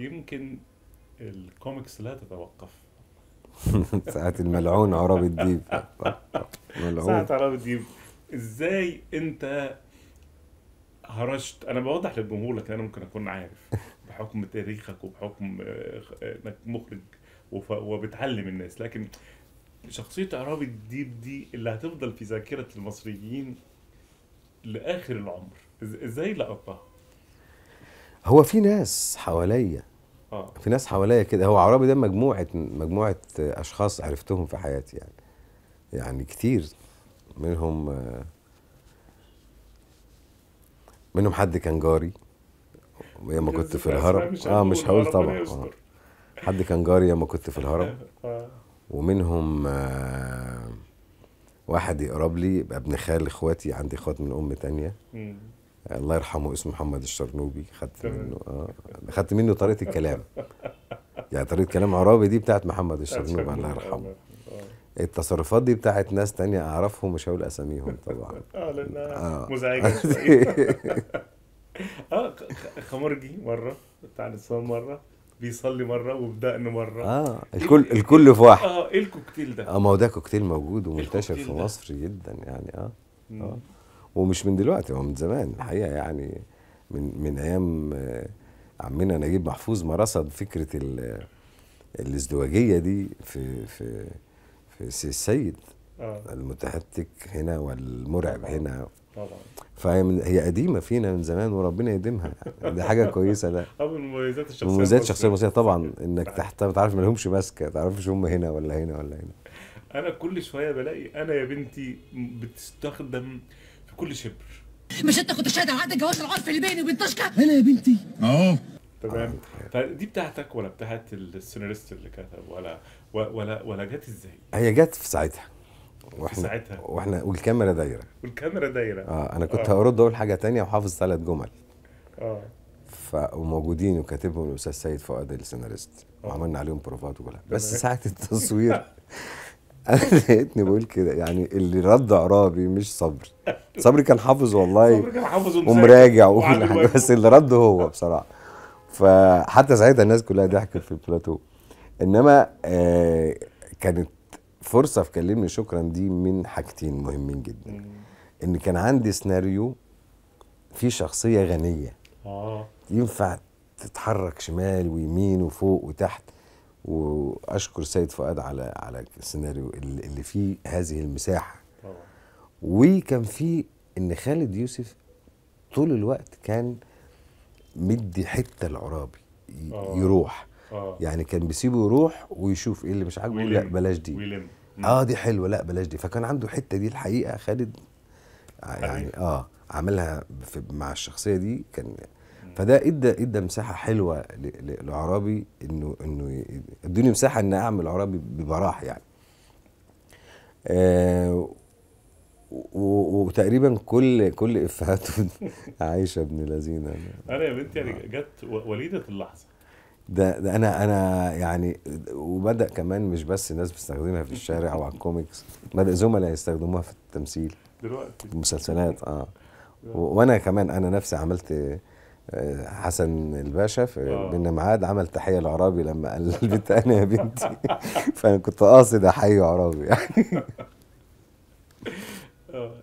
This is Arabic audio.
يمكن الكوميكس لا تتوقف ساعة الملعون عرب الديب ملعون ساعة عرب الديب ازاي انت هرشت انا بوضح للجمهور لكن انا ممكن اكون عارف بحكم تاريخك وبحكم آه، انك مخرج وبتعلم الناس لكن شخصية عرابي الديب دي اللي هتفضل في ذاكرة المصريين لآخر العمر ازاي لقطها؟ هو في ناس حواليا آه. في ناس حواليا كده هو عرابي ده مجموعه مجموعه اشخاص عرفتهم في حياتي يعني يعني كتير منهم منهم حد كان جاري لما كنت في الهرم اه مش هقول طبعا آه. حد كان جاري لما كنت في الهرم آه. ومنهم آه واحد يقرب لي ابن خال اخواتي عندي اخوات من ام تانية الله يرحمه اسمه محمد الشرنوبي خدت منه اه خدت منه طريقه الكلام يعني طريقه كلام عرابي دي بتاعت محمد الشرنوبي الله يرحمه التصرفات دي بتاعت ناس تانية اعرفهم مش هقول اساميهم طبعا اه لانها آه. مزعجه اه خمرجي مره بتاع نسوان مره بيصلي مره وبدقن مره اه الكل الكل في واحد اه ايه الكوكتيل ده؟ اه ما هو ده كوكتيل موجود ومنتشر في مصر جدا يعني اه اه ومش من دلوقتي هو من زمان الحقيقه يعني من من ايام آه، عمنا نجيب محفوظ ما رصد فكره آه، الازدواجيه دي في في في السيد آه. المتهتك هنا والمرعب هنا طبعا فهي هي قديمه فينا من زمان وربنا يديمها دي حاجه كويسه ده من مميزات الشخصيه مميزات الشخصيه المصريه طبعا انك تحت ما تعرفش ما لهمش ماسكه ما تعرفش هم هنا ولا هنا ولا هنا انا كل شويه بلاقي انا يا بنتي بتستخدم كل شبر مش انت كنت شاهد على عقد الجواز العرفي اللي بيني وبين طشكا هلا يا بنتي اهو تمام فدي طيب، بتاعتك ولا بتاعت السيناريست اللي كتب ولا ولا ولا جت ازاي؟ هي جت في ساعتها واحنا ساعتها واحنا والكاميرا دايره والكاميرا دايره اه انا كنت آه. هرد اقول حاجه تانية وحافظ ثلاث جمل اه وموجودين وكاتبهم الاستاذ سيد فؤاد السيناريست آه. وعملنا عليهم بروفات وكلها بس ساعه التصوير انا لقيتني بقول كده يعني اللي رد عرابي مش صبري صبري كان حافظ والله صبري كان حافظ ومراجع بس اللي رد هو بصراحه فحتى ساعتها الناس كلها ضحكت في البلاتو انما آه كانت فرصه في كلمني شكرا دي من حاجتين مهمين جدا ان كان عندي سيناريو في شخصيه غنيه آه. ينفع تتحرك شمال ويمين وفوق وتحت واشكر سيد فؤاد على على السيناريو اللي فيه هذه المساحه طبعا. وكان في ان خالد يوسف طول الوقت كان مدي حته العرابي آه. يروح آه. يعني كان بيسيبه يروح ويشوف ايه اللي مش عاجبه لا بلاش دي ويلم. اه دي حلوه لا بلاش دي فكان عنده حته دي الحقيقه خالد آه، يعني اه عملها مع الشخصيه دي كان فده ادى ادى مساحه حلوه لعرابي انه انه ادوني مساحه ان اعمل عرابي ببراح يعني آه وتقريبا كل كل افهاته عايشه ابن لذينه انا يا بنتي يعني جت وليده اللحظه ده, ده انا انا يعني وبدا كمان مش بس الناس بتستخدمها في الشارع او على الكوميكس بدا زملاء يستخدموها في التمثيل دلوقتي في المسلسلات اه وانا كمان انا نفسي عملت حسن الباشا آه. في بينا ميعاد عمل تحيه لعرابي لما قال البنت انا يا بنتي فانا كنت قاصد احيي عرابي يعني آه.